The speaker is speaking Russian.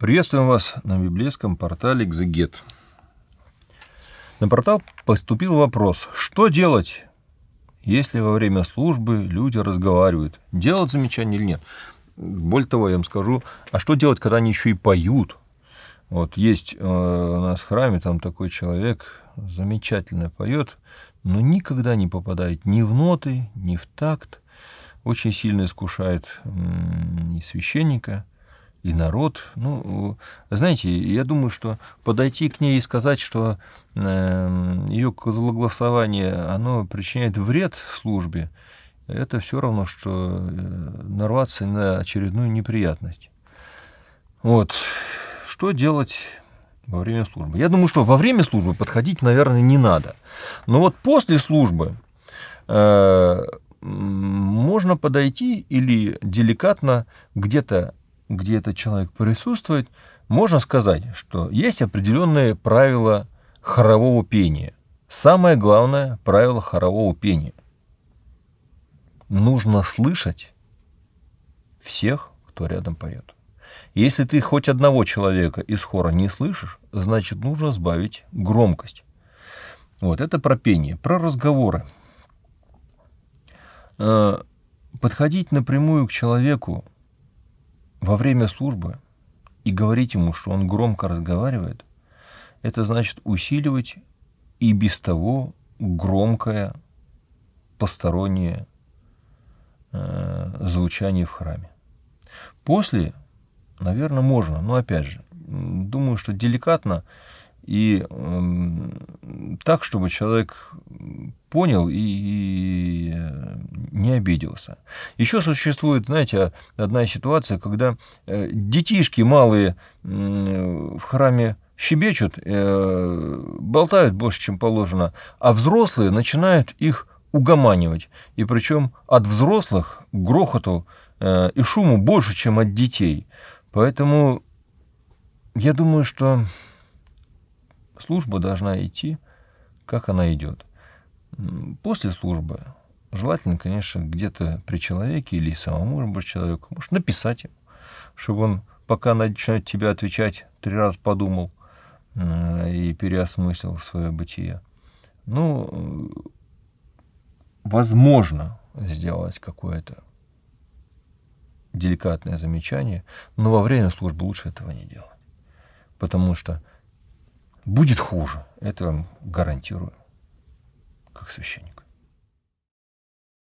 Приветствуем вас на библейском портале «Экзегет». На портал поступил вопрос, что делать, если во время службы люди разговаривают, делать замечания или нет. Более того, я вам скажу, а что делать, когда они еще и поют? Вот есть э, у нас в храме там такой человек, замечательно поет, но никогда не попадает ни в ноты, ни в такт. Очень сильно искушает и священника – и народ. Ну, знаете, я думаю, что подойти к ней и сказать, что эм, ее злогласование, оно причиняет вред службе, это все равно, что э, нарваться на очередную неприятность. Вот. Что делать во время службы? Я думаю, что во время службы подходить, наверное, не надо. Но вот после службы э, можно подойти или деликатно где-то где этот человек присутствует, можно сказать, что есть определенные правила хорового пения. Самое главное правило хорового пения. Нужно слышать всех, кто рядом поет. Если ты хоть одного человека из хора не слышишь, значит нужно сбавить громкость. Вот это про пение, про разговоры. Э, подходить напрямую к человеку во время службы и говорить ему, что он громко разговаривает, это значит усиливать и без того громкое постороннее э, звучание в храме. После, наверное, можно, но опять же, думаю, что деликатно и э, так, чтобы человек понял и, и не обиделся. Еще существует, знаете, одна ситуация, когда э, детишки малые в храме щебечут, э, болтают больше, чем положено, а взрослые начинают их угоманивать. И причем от взрослых грохоту э, и шуму больше, чем от детей. Поэтому я думаю, что служба должна идти, как она идет. После службы желательно, конечно, где-то при человеке или самому рабочему человеку, может, написать ему, чтобы он, пока начинает тебе отвечать, три раза подумал э, и переосмыслил свое бытие. Ну, э, возможно сделать какое-то деликатное замечание, но во время службы лучше этого не делать. Потому что будет хуже, это вам гарантирую, как священник.